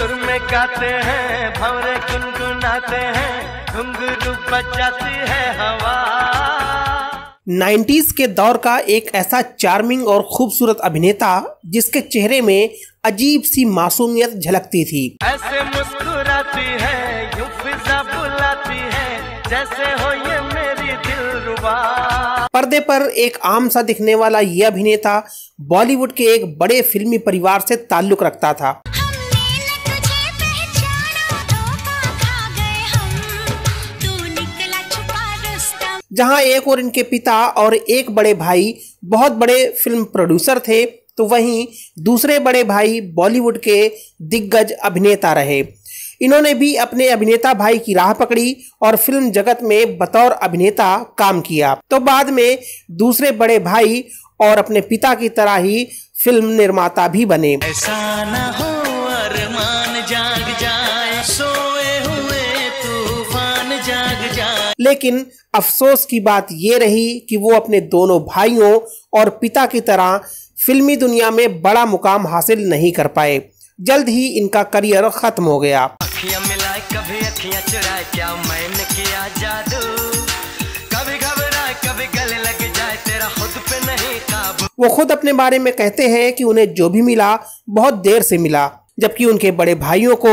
सुर में गाते हैं भवरे गुनगुनाते हैं घुंगरू बजाती है हवा 90s के दौर का एक ऐसा चार्मिंग और खूबसूरत अभिनेता जिसके चेहरे में अजीब सी मासूमियत झलकती थी ऐसे मुस्कुराती है यूं फिजा बुलाती है जैसे हो ये मेरी रुबा पर्दे पर एक आम सा दिखने वाला यह अभिनेता बॉलीवुड के एक बड़े फिल्मी परिवार से ताल्लुक रखता था जहां एक और इनके पिता और एक बड़े भाई बहुत बड़े फिल्म प्रोड्यूसर थे तो वहीं दूसरे बड़े भाई बॉलीवुड के दिग्गज अभिनेता रहे इन्होंने भी अपने अभिनेता भाई की राह पकड़ी और फिल्म जगत में बतौर अभिनेता काम किया तो बाद में दूसरे बड़े भाई और अपने पिता की तरह ही फिल्म निर्माता भी बने ऐसा ना हो अरमान जाग जाए सो लेकिन अफसोस की बात यह रही कि वो अपने दोनों भाइयों और पिता की तरह फिल्मी दुनिया में बड़ा मुकाम हासिल नहीं कर पाए जल्द ही इनका करियर खत्म हो गया वो खुद अपने बारे में कहते हैं कि उन्हें जो भी मिला बहुत देर से मिला जबकि उनके बड़े भाइयों को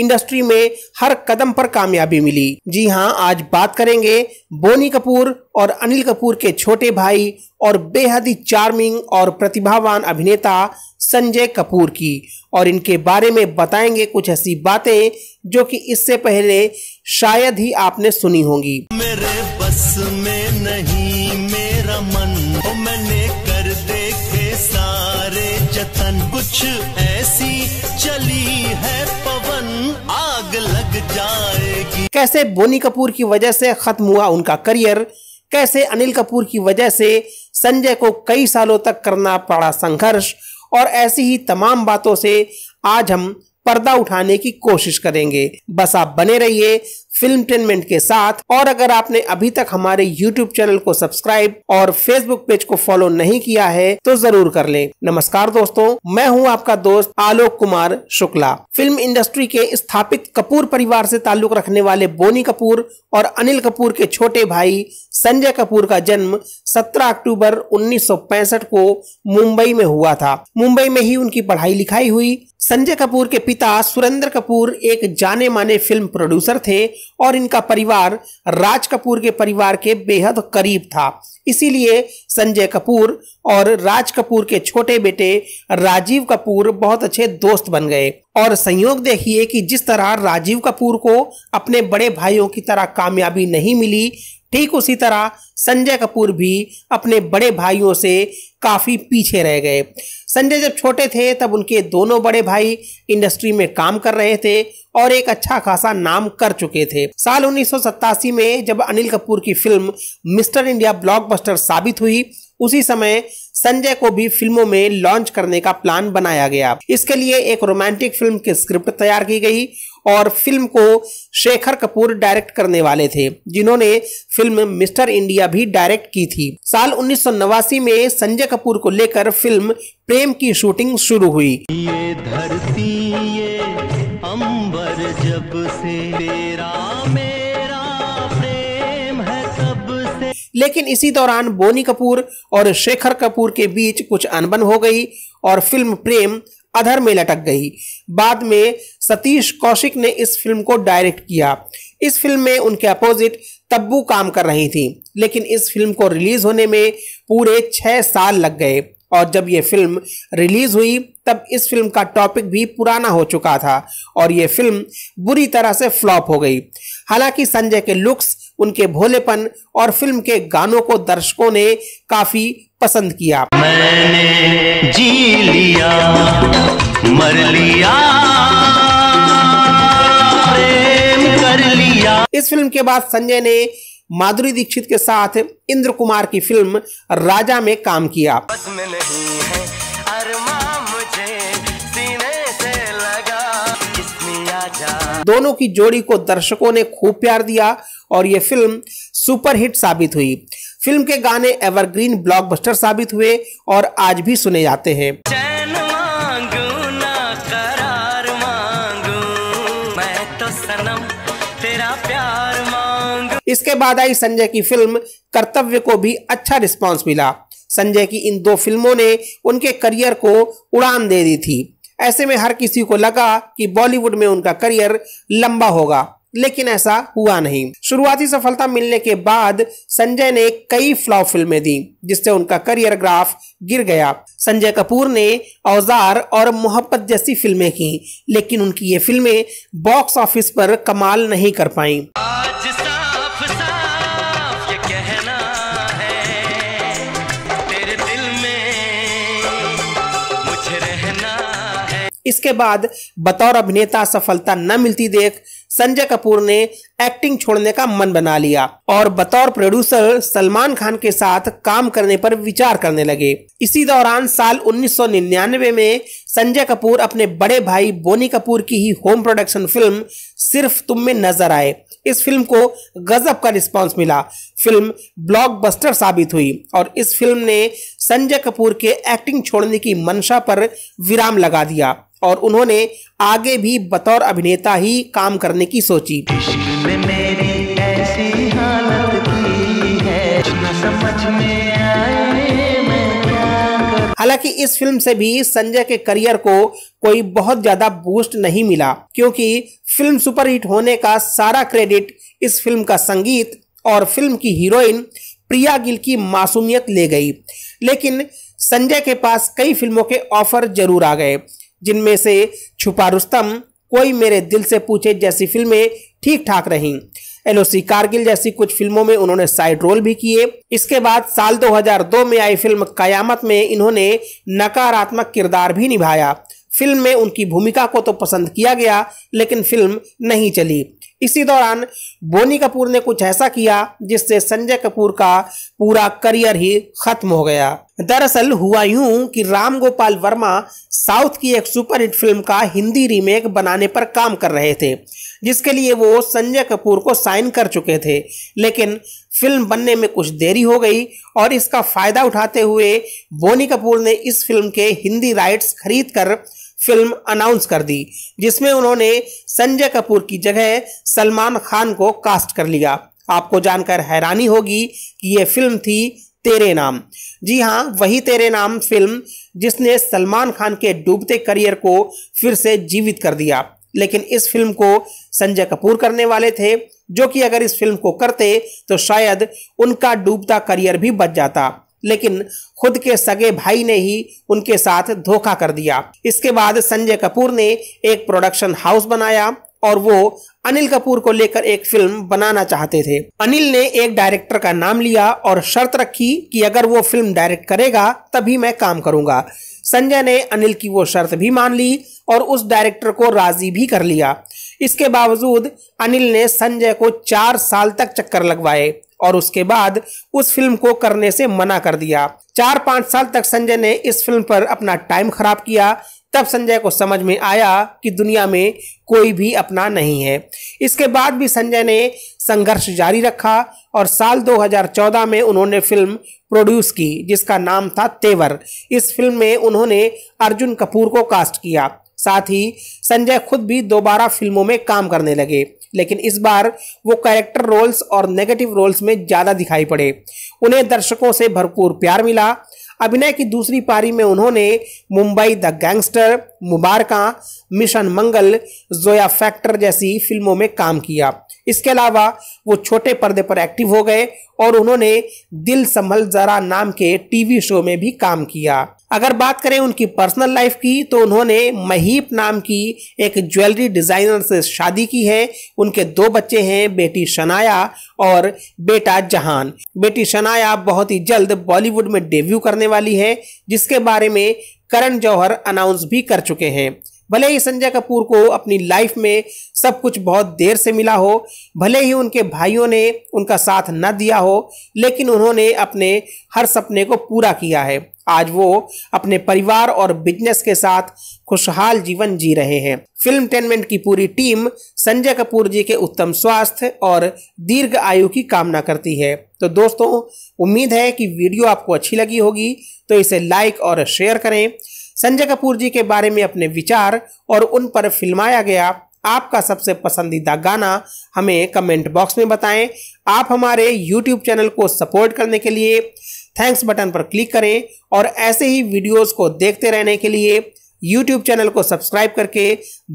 इंडस्ट्री में हर कदम पर कामयाबी मिली जी हाँ आज बात करेंगे बोनी कपूर और अनिल कपूर के छोटे भाई और बेहद ही चार्मिंग और प्रतिभावान अभिनेता संजय कपूर की और इनके बारे में बताएंगे कुछ ऐसी बातें जो कि इससे पहले शायद ही आपने सुनी होंगी मेरे बस में नहीं जतन कुछ ऐसी चली है पवन आग लग जाएगी कैसे बोनी कपूर की वजह से खत्म हुआ उनका करियर कैसे अनिल कपूर की वजह से संजय को कई सालों तक करना पड़ा संघर्ष और ऐसी ही तमाम बातों से आज हम पर्दा उठाने की कोशिश करेंगे बस आप बने रहिए फिल्म टेनमेंट के साथ और अगर आपने अभी तक हमारे यूट्यूब चैनल को सब्सक्राइब और फेसबुक पेज को फॉलो नहीं किया है तो जरूर कर लें नमस्कार दोस्तों मैं हूं आपका दोस्त आलोक कुमार शुक्ला फिल्म इंडस्ट्री के स्थापित कपूर परिवार से ताल्लुक रखने वाले बोनी कपूर और अनिल कपूर के छोटे भाई संजय कपूर का जन्म 17 अक्टूबर 1965 को मुंबई में हुआ था मुंबई में ही उनकी पढ़ाई लिखाई हुई संजय कपूर के पिता सुरेंद्र कपूर एक जाने माने फिल्म प्रोड्यूसर थे और इनका परिवार राज कपूर के परिवार के बेहद करीब था इसीलिए संजय कपूर और राज कपूर के छोटे बेटे राजीव कपूर बहुत अच्छे दोस्त बन गए और संयोग देखिए कि जिस तरह राजीव कपूर को अपने बड़े भाइयों की तरह कामयाबी नहीं मिली ठीक उसी तरह संजय कपूर भी अपने बड़े भाइयों से काफ़ी पीछे रह गए संजय जब छोटे थे तब उनके दोनों बड़े भाई इंडस्ट्री में काम कर रहे थे और एक अच्छा खासा नाम कर चुके थे साल उन्नीस में जब अनिल कपूर की फिल्म मिस्टर इंडिया ब्लॉकबस्टर साबित हुई उसी समय संजय को भी फिल्मों में लॉन्च करने का प्लान बनाया गया इसके लिए एक रोमांटिक फिल्म की स्क्रिप्ट तैयार की गई और फिल्म को शेखर कपूर डायरेक्ट करने वाले थे जिन्होंने फिल्म मिस्टर इंडिया भी डायरेक्ट की थी साल उन्नीस में संजय कपूर को लेकर फिल्म प्रेम की शूटिंग शुरू हुई ये धरती ये अंबर जब से लेकिन इसी दौरान बोनी कपूर और शेखर कपूर के बीच कुछ अनबन हो गई और फिल्म प्रेम अधर में लटक गई बाद में सतीश कौशिक ने इस फिल्म को डायरेक्ट किया इस फिल्म में उनके अपोजिट तब्बू काम कर रही थी लेकिन इस फिल्म को रिलीज होने में पूरे छः साल लग गए और जब ये फिल्म रिलीज हुई तब इस फिल्म का टॉपिक भी पुराना हो चुका था और ये फिल्म बुरी तरह से फ्लॉप हो गई हालांकि संजय के लुक्स उनके भोलेपन और फिल्म के गानों को दर्शकों ने काफी पसंद किया मैंने जी लिया मर लिया कर लिया इस फिल्म के बाद संजय ने माधुरी दीक्षित के साथ इंद्र कुमार की फिल्म राजा में काम किया दोनों की जोड़ी को दर्शकों ने खूब प्यार दिया और ये फिल्म सुपरहिट साबित हुई फिल्म के गाने एवरग्रीन ब्लॉकबस्टर साबित हुए और आज भी सुने जाते हैं इसके बाद आई संजय की फिल्म कर्तव्य को भी अच्छा रिस्पॉन्स मिला संजय की इन दो फिल्मों ने उनके करियर को उड़ान दे दी थी ऐसे में हर किसी को लगा कि बॉलीवुड में उनका करियर लंबा होगा लेकिन ऐसा हुआ नहीं शुरुआती सफलता मिलने के बाद संजय ने कई फ्लॉप फिल्में दी जिससे उनका करियर ग्राफ गिर गया संजय कपूर ने औजार और मोहब्बत जैसी फिल्में की लेकिन उनकी ये फिल्में बॉक्स ऑफिस पर कमाल नहीं कर पाई इसके बाद बतौर अभिनेता सफलता न मिलती देख संजय कपूर ने एक्टिंग छोड़ने का मन बना लिया और बतौर प्रोड्यूसर सलमान खान के साथ काम करने पर विचार करने लगे इसी दौरान साल 1999 में संजय कपूर अपने बड़े भाई बोनी कपूर की ही होम प्रोडक्शन फिल्म सिर्फ तुम में नजर आए इस फिल्म को गजब का रिस्पांस मिला फिल्म ब्लॉकबस्टर साबित हुई और इस फिल्म ने संजय कपूर के एक्टिंग छोड़ने की मंशा पर विराम लगा दिया और उन्होंने आगे भी बतौर अभिनेता ही काम करने की सोची समझ हालांकि इस फिल्म से भी संजय के करियर को कोई बहुत ज्यादा बूस्ट नहीं मिला क्योंकि फिल्म सुपरहिट होने का सारा क्रेडिट इस फिल्म का संगीत और फिल्म की हीरोइन प्रिया गिल की मासूमियत ले गई लेकिन संजय के पास कई फिल्मों के ऑफर जरूर आ गए जिनमें से छुपा रुस्तम कोई मेरे दिल से पूछे जैसी फिल्में ठीक ठाक रहीं एलओसी कारगिल जैसी कुछ फिल्मों में उन्होंने साइड रोल भी किए इसके बाद साल 2002 में आई फिल्म कयामत में इन्होंने नकारात्मक किरदार भी निभाया फिल्म में उनकी भूमिका को तो पसंद किया गया लेकिन फिल्म नहीं चली इसी दौरान बोनी कपूर ने कुछ ऐसा किया जिससे संजय कपूर का पूरा करियर ही खत्म हो गया दरअसल हुआ यूं कि राम गोपाल वर्मा साउथ की एक सुपरहिट फिल्म का हिंदी रीमेक बनाने पर काम कर रहे थे जिसके लिए वो संजय कपूर को साइन कर चुके थे लेकिन फिल्म बनने में कुछ देरी हो गई और इसका फायदा उठाते हुए बोनी कपूर ने इस फिल्म के हिंदी राइट्स खरीद कर फिल्म अनाउंस कर दी जिसमें उन्होंने संजय कपूर की जगह सलमान खान को कास्ट कर लिया आपको जानकर हैरानी होगी कि ये फिल्म थी तेरे नाम जी हाँ वही तेरे नाम फिल्म जिसने सलमान खान के डूबते करियर को फिर से जीवित कर दिया लेकिन इस फिल्म को संजय कपूर करने वाले थे जो कि अगर इस फिल्म को करते तो शायद उनका डूबता करियर भी बच जाता लेकिन खुद के सगे भाई ने ही उनके साथ धोखा कर दिया इसके बाद संजय कपूर ने एक प्रोडक्शन हाउस बनाया और वो अनिल कपूर को लेकर एक फिल्म बनाना चाहते थे अनिल ने एक डायरेक्टर का नाम लिया और शर्त रखी कि अगर वो फिल्म डायरेक्ट करेगा तभी मैं काम करूंगा संजय ने अनिल की वो शर्त भी मान ली और उस डायरेक्टर को राजी भी कर लिया इसके बावजूद अनिल ने संजय को चार साल तक चक्कर लगवाए और उसके बाद उस फिल्म को करने से मना कर दिया चार पाँच साल तक संजय ने इस फिल्म पर अपना टाइम खराब किया तब संजय को समझ में आया कि दुनिया में कोई भी अपना नहीं है इसके बाद भी संजय ने संघर्ष जारी रखा और साल 2014 में उन्होंने फिल्म प्रोड्यूस की जिसका नाम था तेवर इस फिल्म में उन्होंने अर्जुन कपूर को कास्ट किया साथ ही संजय खुद भी दोबारा फिल्मों में काम करने लगे लेकिन इस बार वो कैरेक्टर रोल्स और नेगेटिव रोल्स में ज़्यादा दिखाई पड़े उन्हें दर्शकों से भरपूर प्यार मिला अभिनय की दूसरी पारी में उन्होंने Mumbai the gangster Mubarakan mission Mangal Zoya factor जैसी फिल्मों में काम किया इसके अलावा वो छोटे पर्दे पर एक्टिव हो गए और उन्होंने दिल संभल जरा नाम के टीवी शो में भी काम किया अगर बात करें उनकी पर्सनल लाइफ की तो उन्होंने महीप नाम की एक ज्वेलरी डिज़ाइनर से शादी की है उनके दो बच्चे हैं बेटी शनाया और बेटा जहान बेटी शनाया बहुत ही जल्द बॉलीवुड में डेब्यू करने वाली है जिसके बारे में करण जौहर अनाउंस भी कर चुके हैं भले ही संजय कपूर को अपनी लाइफ में सब कुछ बहुत देर से मिला हो भले ही उनके भाइयों ने उनका साथ न दिया हो लेकिन उन्होंने अपने हर सपने को पूरा किया है आज वो अपने परिवार और बिजनेस के साथ खुशहाल जीवन जी रहे हैं फिल्म टेनमेंट की पूरी टीम संजय कपूर जी के उत्तम स्वास्थ्य और दीर्घ आयु की कामना करती है तो दोस्तों उम्मीद है कि वीडियो आपको अच्छी लगी होगी तो इसे लाइक और शेयर करें संजय कपूर जी के बारे में अपने विचार और उन पर फिल्माया गया आपका सबसे पसंदीदा गाना हमें कमेंट बॉक्स में बताएं आप हमारे यूट्यूब चैनल को सपोर्ट करने के लिए थैंक्स बटन पर क्लिक करें और ऐसे ही वीडियोस को देखते रहने के लिए यूट्यूब चैनल को सब्सक्राइब करके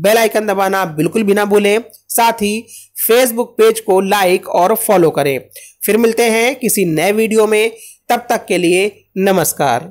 बेल आइकन दबाना बिल्कुल भी ना भूलें साथ ही फेसबुक पेज को लाइक और फॉलो करें फिर मिलते हैं किसी नए वीडियो में तब तक के लिए नमस्कार